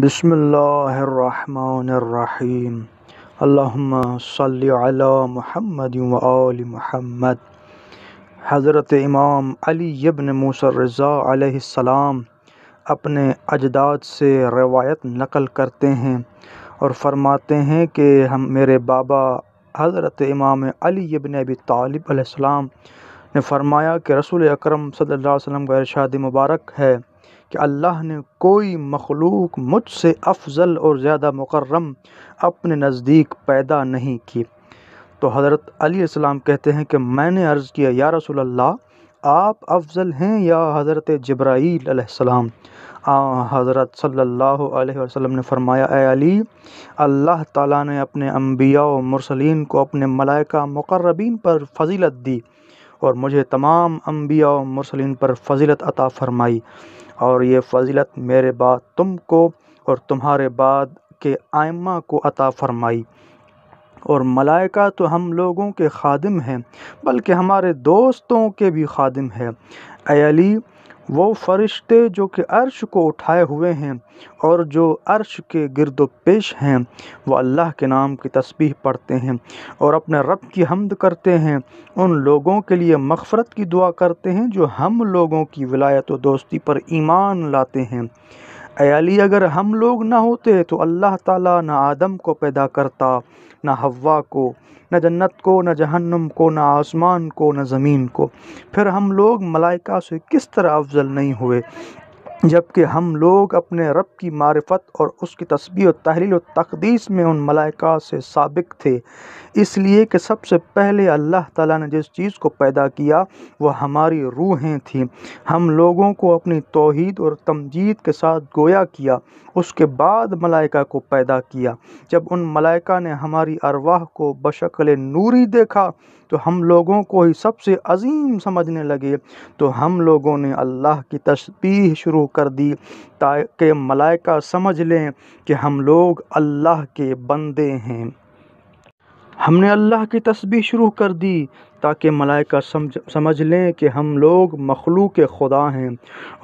बसमीम अल्लाम महमद महमद हज़रत इमाम अली इबन मूसर रज़ा अपने अजदाद से रवायत नकल करते हैं और फ़रमाते हैं कि हम मेरे बाबा हज़रत इमाम अली इबन अबी तालिब ने फ़रमाया कि रसूल अकरम सल्लल्लाहु अलैहि वसल्लम का इरशाद मुबारक है कि अल्लाह ने कोई मखलूक मुझसे अफजल और ज़्यादा मुकर्रम अपने नज़दीक पैदा नहीं की तो हज़रत अली कहते हैं कि मैंने अर्ज़ किया या रसूल अल्लाह आप अफजल हैं या हज़रत जब्राईलम हज़रत सल्लल्लाहु अलैहि वसल्लम ने फरमाया अली अल्लाह ताला ने अपने अम्बिया और मुरसलिन को अपने मलाइका मुकर्रबीन पर फजीलत दी और मुझे तमाम अम्बिया और मुरसलिन पर फजीलत अता फ़रमाई और ये फजीलत मेरे बाद तुमको और तुम्हारे बाद के आयमा को अता फरमाई और मलाइका तो हम लोगों के खादिम हैं बल्कि हमारे दोस्तों के भी खादिम हैं अली वो फरिश्ते जो कि अर्श को उठाए हुए हैं और जो अर्श के गर्द पेश हैं वो अल्लाह के नाम की तस्बीह पढ़ते हैं और अपने रब की हमद करते हैं उन लोगों के लिए मफ़रत की दुआ करते हैं जो हम लोगों की विलायत व दोस्ती पर ईमान लाते हैं अयाली अगर हम लोग ना होते तो अल्लाह ताला ना आदम को पैदा करता ना हवा को न जन्नत को न जहन्नम को न आसमान को न ज़मीन को फिर हम लोग मलाइका से किस तरह अफजल नहीं हुए जबकि हम लोग अपने रब की मारफत और उसकी तस्वीर और तहलील और तकदीस में उन मलाइका से सबक थे इसलिए कि सबसे पहले अल्लाह ताला ने जिस चीज़ को पैदा किया वह हमारी रूहें थीं हम लोगों को अपनी तोहद और तमजीद के साथ गोया किया उसके बाद मलाइका को पैदा किया जब उन मलाइका ने हमारी अरवाह को बशकल नूरी देखा तो हम लोगों को ही सबसे अजीम समझने लगे तो हम लोगों ने अल्लाह की तस्वीर शुरू कर दी ताकि मलाइका समझ लें कि हम लोग अल्लाह के बंदे हैं हमने अल्लाह की तस्बीह शुरू कर दी ताकि मलाइका समझ समझ लें कि हम लोग मखलूक खुदा हैं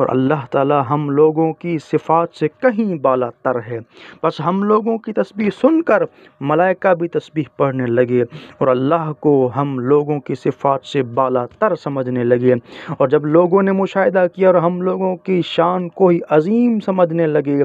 और अल्लाह ताला हम लोगों की सिफ़ात से कहीं बाला तर है बस हम लोगों की तस्बीह सुनकर मलाइका भी तस्बीह पढ़ने लगे और अल्लाह को हम लोगों की सिफ़ात से बाला तर समझने लगे और जब लोगों ने मुशाहिदा किया और हम लोगों की शान को ही अजीम समझने लगे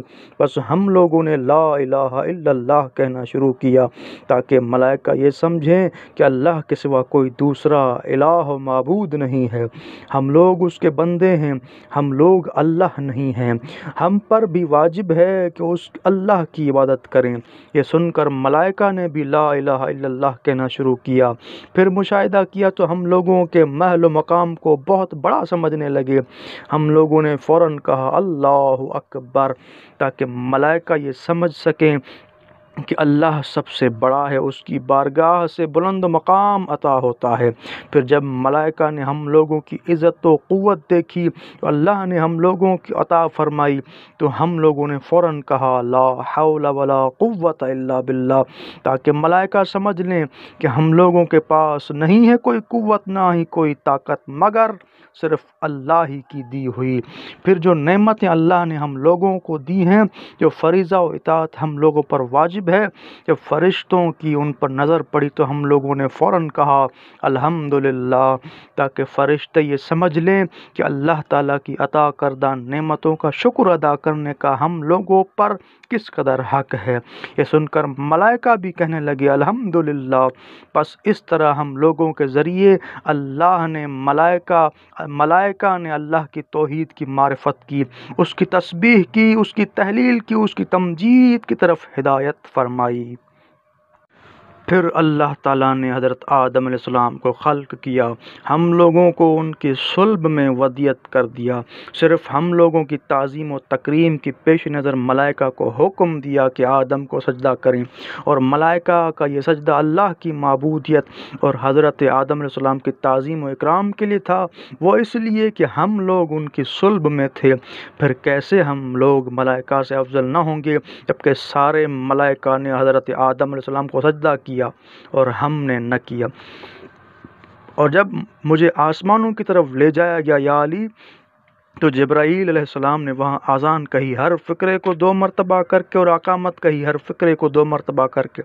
बस हम लोगों ने ला इलाहा कहना शुरू किया ताकि मलाइका ये समझें कि अल्लाह के सिवा कोई दूसरा दूसरा इलाह मबूद नहीं है हम लोग उसके बंदे हैं हम लोग अल्लाह नहीं हैं हम पर भी वाजिब है कि उस अल्लाह की इबादत करें यह सुनकर मलाइका ने भी ला अल्लाह कहना शुरू किया फिर मुशाहिदा किया तो हम लोगों के महल मकाम को बहुत बड़ा समझने लगे हम लोगों ने फ़ौर कहा अल्लाह अकबर ताकि मलाइका ये समझ सकें कि अल्लाह सबसे बड़ा है उसकी बारगाह से बुलंद मक़ाम अता होता है फिर जब मलाइका ने हम लोगों की इज़्ज़त क़वत क़ुव्वत देखी तो अल्लाह ने हम लोगों की अता फ़रमाई तो हम लोगों ने फ़ौरन कहा ला हौला वला क़ुव्वत इल्ला बिल्ला ताकि मलाइका समझ लें कि हम लोगों के पास नहीं है कोई क़ुव्वत ना ही कोई ताकत मगर सिर्फ़ अल्लाह ही की दी हुई फिर जो नेमतें अल्लाह ने हम लोगों को दी हैं जो फरीज़ा व इतात हम लोगों पर वाजिब करीब है जब फरिश्तों की उन पर नज़र पड़ी तो हम लोगों ने फ़ौर कहा अल्हम्दुलिल्लाह ताकि फ़रिश्ते ये समझ लें कि अल्लाह ताला की अता करदा नेमतों का शुक्र अदा करने का हम लोगों पर किस कदर हक है ये सुनकर मलाइका भी कहने लगे अल्हम्दुलिल्लाह बस इस तरह हम लोगों के ज़रिए अल्लाह ने मलाइका मलाइका ने अल्लाह की तोहद की मारफत की उसकी तस्बीह की उसकी तहलील की उसकी तमजीद की तरफ हिदायत फरमाई फिर अल्लाह ताला ने हज़रत आदम आदम को ख़ल्क किया हम लोगों को उनके सुलब में वदियत कर दिया सिर्फ़ हम लोगों की तज़ीम और तकरीम की पेश नज़र मलाइका को हुक्म दिया कि आदम को सजदा करें और मलाइका का ये सजदा अल्लाह की मबूदियत और हज़रत आदम आदम की तज़ीम और इकराम के लिए था वो इसलिए कि हम लोग उनकी सुलब में थे फिर कैसे हम लोग मलाइका से अफजल ना होंगे जबकि सारे मलाइका ने हज़रत आदम आदम को सजदा किया किया और हमने न किया और जब मुझे आसमानों की तरफ ले जाया गया या अली तो जब्राईल सलाम ने वहाँ आज़ान कही हर फ़िक्रे को दो मरतबा करके और अकामत कही हर फ़िक्रे को दो मरतबा करके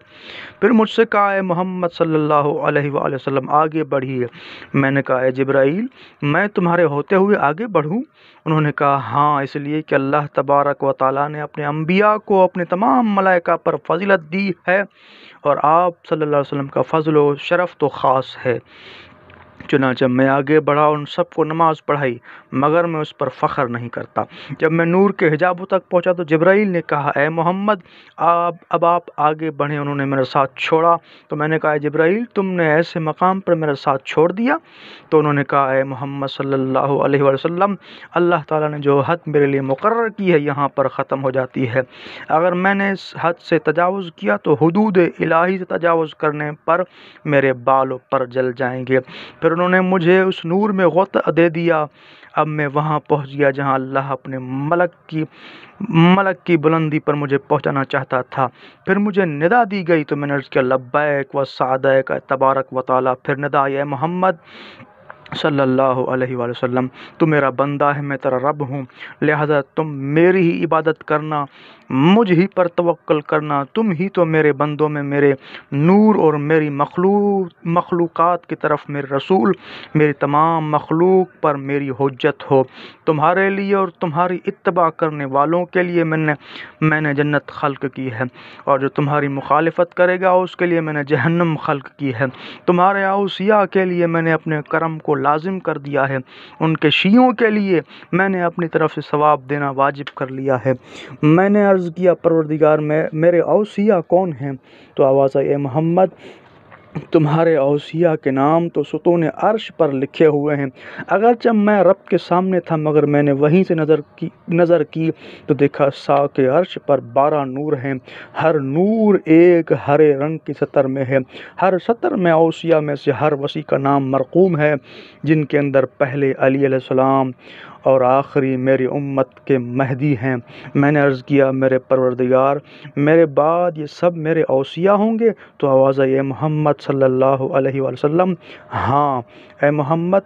फिर मुझसे कहा है मोहम्मद सल्लल्लाहु अलैहि वसल्लम आगे बढ़िए मैंने कहा है जब्राईल मैं तुम्हारे होते हुए आगे बढ़ूँ उन्होंने कहा हाँ इसलिए कि अल्लाह तबारक व ताली ने अपने अम्बिया को अपने तमाम मलाइका पर फजीलत दी है और आप सल्ला वसम का फजल व शरफ़ तो ख़ास है चुना जब मैं आगे बढ़ा उन सबको नमाज़ पढ़ाई मगर मैं उस पर फ़ख्र नहीं करता जब मैं नूर के हिजाबों तक पहुँचा तो जब्राइल ने कहा ए मोहम्मद आप अब आप आगे बढ़े उन्होंने मेरा साथ छोड़ा तो मैंने कहा जब्राइल तुमने ऐसे मकाम पर मेरा साथ छोड़ दिया तो उन्होंने कहा ए मोहम्मद सल्लल्लाहु अलैहि वसल्लम अल्लाह ताला ने जो हद मेरे लिए मुकर की है यहाँ पर ख़त्म हो जाती है अगर मैंने इस हद से तजावज़ किया तो हदूद इलाही से तजावज़ करने पर मेरे बालों पर जल जाएंगे फिर फिर उन्होंने मुझे उस नूर में गौत दे दिया अब मैं वहाँ पहुँच गया जहाँ अल्लाह अपने मलक की मलक की बुलंदी पर मुझे पहुँचाना चाहता था फिर मुझे निदा दी गई तो मैंने उसके लब्बैक व सादैक तबारक व तआला फिर निदा ए मोहम्मद सल्लल्लाहु अलैहि वसल्लम तू मेरा बंदा है मैं तेरा रब हूँ लिहाजा तुम मेरी ही इबादत करना मुझ ही पर तवक्ल करना तुम ही तो मेरे बंदों में मेरे नूर और मेरी मखलू मखलूक़ की तरफ मेरे रसूल मेरी तमाम मखलूक पर मेरी हजत हो तुम्हारे लिए और तुम्हारी इतबा करने वालों के लिए मैंने मैंने जन्नत खल्क की है और जो तुम्हारी मुखालफत करेगा उसके लिए मैंने जहन्नम खल्क की है तुम्हारे आउसिया के लिए मैंने अपने करम को लाजिम कर दिया है उनके शीयों के लिए मैंने अपनी तरफ़ से सवाब देना वाजिब कर लिया है मैंने अर्ज़ किया परवरदिगार मैं मेरे अवसिया कौन हैं तो आवाज़ ए मोहम्मद तुम्हारे अवसिया के नाम तो सुतून अर्श पर लिखे हुए हैं अगर जब मैं रब के सामने था मगर मैंने वहीं से नज़र की नज़र की तो देखा सा के अर्श पर बारह नूर हैं हर नूर एक हरे रंग की सतर में है हर सतर में अवसिया में से हर वसी का नाम मरकूम है जिनके अंदर पहले अली सलाम और आखिरी मेरी उम्मत के महदी हैं मैंने अर्ज़ किया मेरे परवरदिगार मेरे बाद ये सब मेरे अवसिया होंगे तो आवाज़ ए मोहम्मद सल्ला वसम हाँ ए मोहम्मद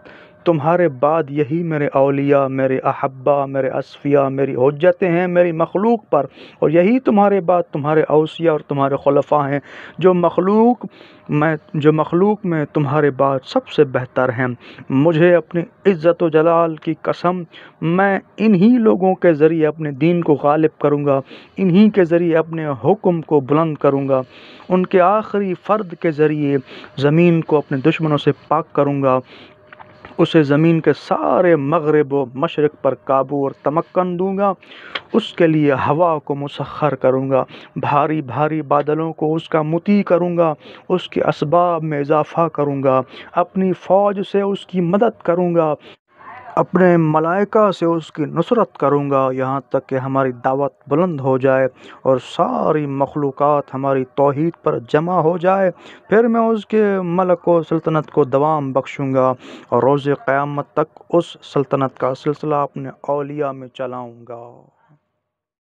तुम्हारे बाद यही मेरे अलिया मेरे अहब्बा मेरे असफिया मेरी हजतें हैं मेरी मखलूक पर और यही तुम्हारे बाद तुम्हारे अवसिया और तुम्हारे खलफा हैं जो मखलूक मैं जो मखलूक में तुम्हारे बाद सबसे बेहतर हैं मुझे अपनी इज़्ज़त जलाल की कसम मैं इन्हीं लोगों के ज़रिए अपने दीन को गालिब करूँगा इन्हीं के ज़रिए अपने हुक्म को बुलंद करूँगा उनके आखिरी फ़र्द के ज़रिए ज़मीन को अपने दुश्मनों से पाक करूँगा उसे ज़मीन के सारे मगरब व मशरक़ पर काबू और तमक्कन दूँगा उसके लिए हवा को मुसखर करूँगा भारी भारी बादलों को उसका मुती करूँगा उसके इसबाब में इजाफ़ा करूँगा अपनी फ़ौज से उसकी मदद करूँगा अपने मलाइका से उसकी नुसरत करूँगा यहाँ तक कि हमारी दावत बुलंद हो जाए और सारी मख़लूक़ात हमारी तोहद पर जमा हो जाए फिर मैं उसके मलक व सल्तनत को दवाम बख्शूँगा और रोज़ क़्यामत तक उस सल्तनत का सिलसिला अपने अलिया में चलाऊँगा